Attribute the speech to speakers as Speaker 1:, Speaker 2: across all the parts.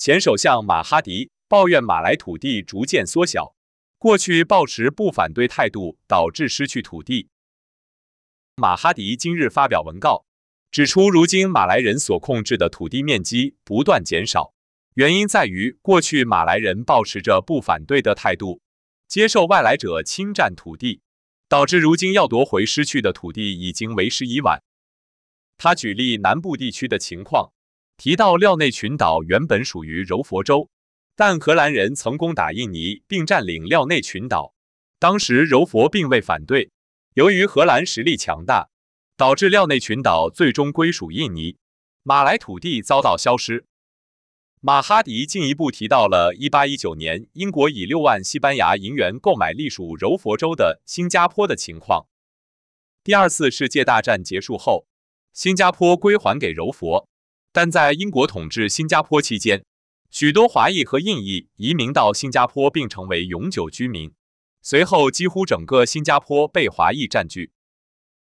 Speaker 1: 前首相马哈迪抱怨马来土地逐渐缩小，过去抱持不反对态度导致失去土地。马哈迪今日发表文告，指出如今马来人所控制的土地面积不断减少，原因在于过去马来人抱持着不反对的态度，接受外来者侵占土地，导致如今要夺回失去的土地已经为时已晚。他举例南部地区的情况。提到廖内群岛原本属于柔佛州，但荷兰人曾攻打印尼并占领廖内群岛，当时柔佛并未反对。由于荷兰实力强大，导致廖内群岛最终归属印尼，马来土地遭到消失。马哈迪进一步提到了1819年英国以6万西班牙银元购买隶属柔佛州的新加坡的情况。第二次世界大战结束后，新加坡归还给柔佛。但在英国统治新加坡期间，许多华裔和印裔移民到新加坡并成为永久居民。随后，几乎整个新加坡被华裔占据。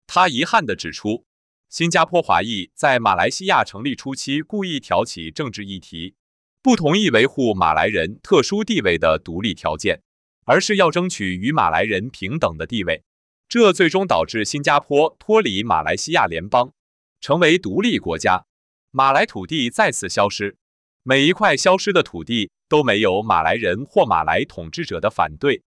Speaker 1: 他遗憾地指出，新加坡华裔在马来西亚成立初期故意挑起政治议题，不同意维护马来人特殊地位的独立条件，而是要争取与马来人平等的地位。这最终导致新加坡脱离马来西亚联邦，成为独立国家。马来土地再次消失，每一块消失的土地都没有马来人或马来统治者的反对。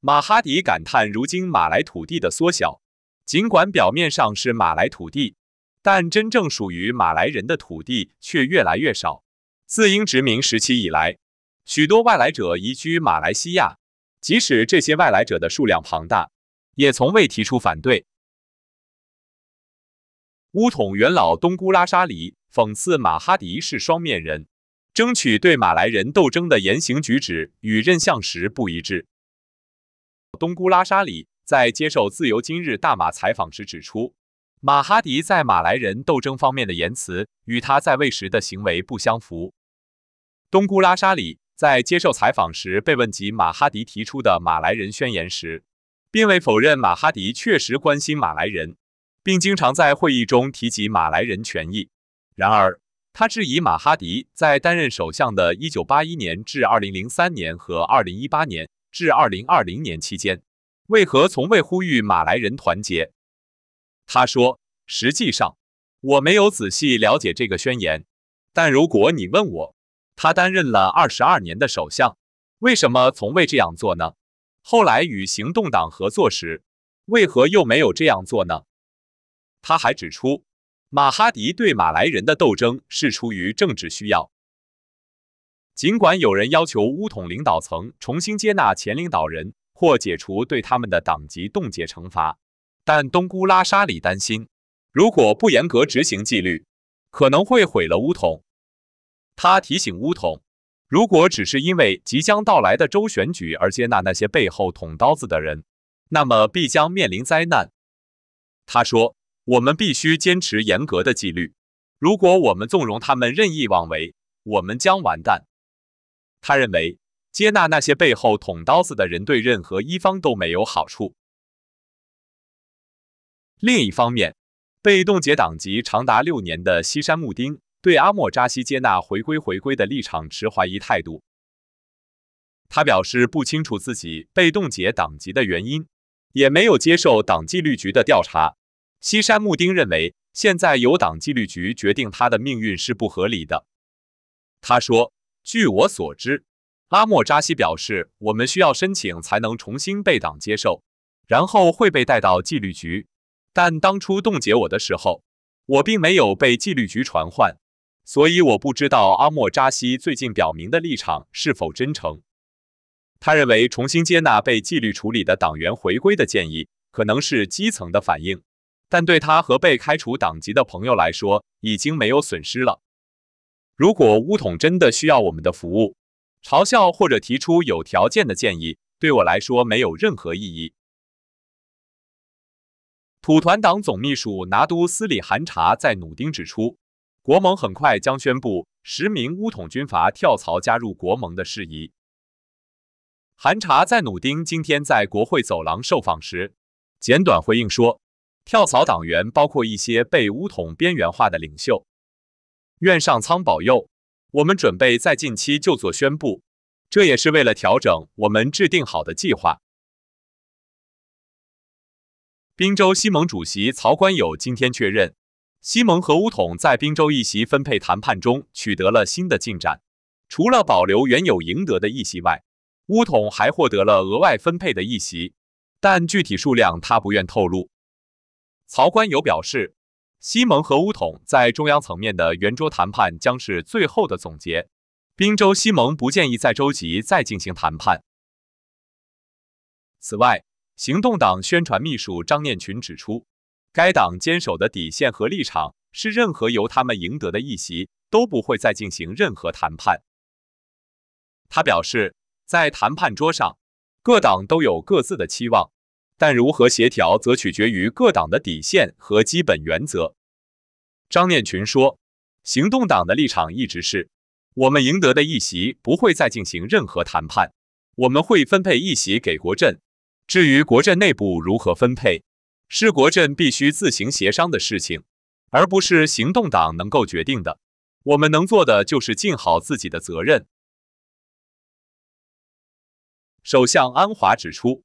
Speaker 1: 马哈迪感叹，如今马来土地的缩小，尽管表面上是马来土地，但真正属于马来人的土地却越来越少。自英殖民时期以来，许多外来者移居马来西亚，即使这些外来者的数量庞大，也从未提出反对。巫统元老东姑拉沙里讽刺马哈迪是双面人，争取对马来人斗争的言行举止与任相时不一致。东姑拉沙里在接受《自由今日大马》采访时指出，马哈迪在马来人斗争方面的言辞与他在位时的行为不相符。东姑拉沙里在接受采访时被问及马哈迪提出的马来人宣言时，并未否认马哈迪确实关心马来人。并经常在会议中提及马来人权益。然而，他质疑马哈迪在担任首相的一九八一年至二零零三年和二零一八年至二零二零年期间，为何从未呼吁马来人团结？他说：“实际上，我没有仔细了解这个宣言。但如果你问我，他担任了二十二年的首相，为什么从未这样做呢？后来与行动党合作时，为何又没有这样做呢？”他还指出，马哈迪对马来人的斗争是出于政治需要。尽管有人要求乌统领导层重新接纳前领导人或解除对他们的党籍冻结惩罚，但东姑拉沙里担心，如果不严格执行纪律，可能会毁了乌统。他提醒乌统，如果只是因为即将到来的州选举而接纳那些背后捅刀子的人，那么必将面临灾难。他说。我们必须坚持严格的纪律。如果我们纵容他们任意妄为，我们将完蛋。他认为接纳那些背后捅刀子的人对任何一方都没有好处。另一方面，被冻结党籍长达六年的西山木丁对阿莫扎西接纳回归回归的立场持怀疑态度。他表示不清楚自己被冻结党籍的原因，也没有接受党纪律局的调查。西山木丁认为，现在由党纪律局决定他的命运是不合理的。他说：“据我所知，阿莫扎西表示，我们需要申请才能重新被党接受，然后会被带到纪律局。但当初冻结我的时候，我并没有被纪律局传唤，所以我不知道阿莫扎西最近表明的立场是否真诚。”他认为，重新接纳被纪律处理的党员回归的建议，可能是基层的反应。但对他和被开除党籍的朋友来说，已经没有损失了。如果乌统真的需要我们的服务，嘲笑或者提出有条件的建议，对我来说没有任何意义。土团党总秘书拿督斯里寒查在努丁指出，国盟很快将宣布十名乌统军阀跳槽加入国盟的事宜。寒查在努丁今天在国会走廊受访时，简短回应说。跳槽党员包括一些被乌统边缘化的领袖。愿上苍保佑，我们准备在近期就做宣布，这也是为了调整我们制定好的计划。宾州西盟主席曹官友今天确认，西盟和乌统在宾州议席分配谈判中取得了新的进展。除了保留原有赢得的议席外，乌统还获得了额外分配的议席，但具体数量他不愿透露。曹官友表示，西蒙和乌统在中央层面的圆桌谈判将是最后的总结。宾州西蒙不建议在州级再进行谈判。此外，行动党宣传秘书张念群指出，该党坚守的底线和立场是，任何由他们赢得的议席都不会再进行任何谈判。他表示，在谈判桌上，各党都有各自的期望。但如何协调，则取决于各党的底线和基本原则。张念群说：“行动党的立场一直是，我们赢得的议席不会再进行任何谈判，我们会分配议席给国阵。至于国阵内部如何分配，是国阵必须自行协商的事情，而不是行动党能够决定的。我们能做的就是尽好自己的责任。”首相安华指出。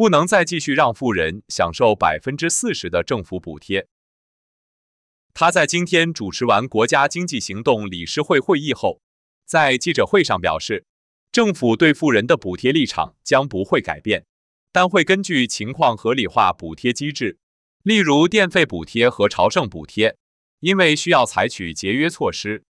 Speaker 1: 不能再继续让富人享受百分之四十的政府补贴。他在今天主持完国家经济行动理事会会议后，在记者会上表示，政府对富人的补贴立场将不会改变，但会根据情况合理化补贴机制，例如电费补贴和朝圣补贴，因为需要采取节约措施。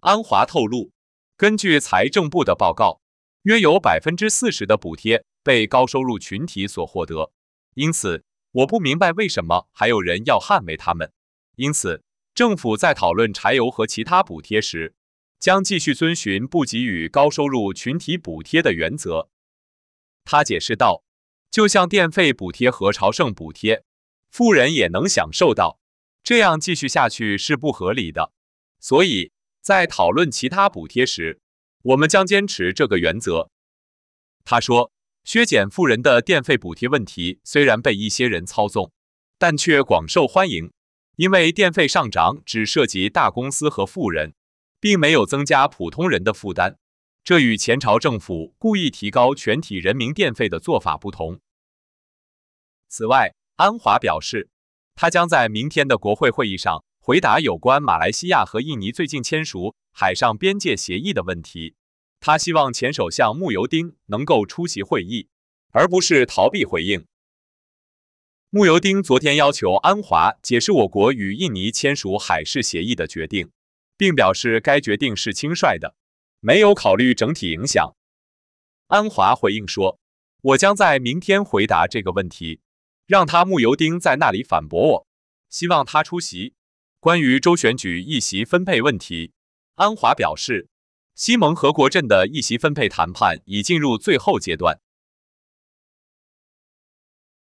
Speaker 1: 安华透露，根据财政部的报告，约有百分之四十的补贴。被高收入群体所获得，因此我不明白为什么还有人要捍卫他们。因此，政府在讨论柴油和其他补贴时，将继续遵循不给予高收入群体补贴的原则。他解释道：“就像电费补贴和朝圣补贴，富人也能享受到，这样继续下去是不合理的。所以，在讨论其他补贴时，我们将坚持这个原则。”他说。削减富人的电费补贴问题虽然被一些人操纵，但却广受欢迎，因为电费上涨只涉及大公司和富人，并没有增加普通人的负担。这与前朝政府故意提高全体人民电费的做法不同。此外，安华表示，他将在明天的国会会议上回答有关马来西亚和印尼最近签署海上边界协议的问题。他希望前首相穆尤丁能够出席会议，而不是逃避回应。穆尤丁昨天要求安华解释我国与印尼签署海事协议的决定，并表示该决定是轻率的，没有考虑整体影响。安华回应说：“我将在明天回答这个问题，让他穆尤丁在那里反驳我。希望他出席关于州选举议席分配问题。”安华表示。西蒙和国阵的一席分配谈判已进入最后阶段。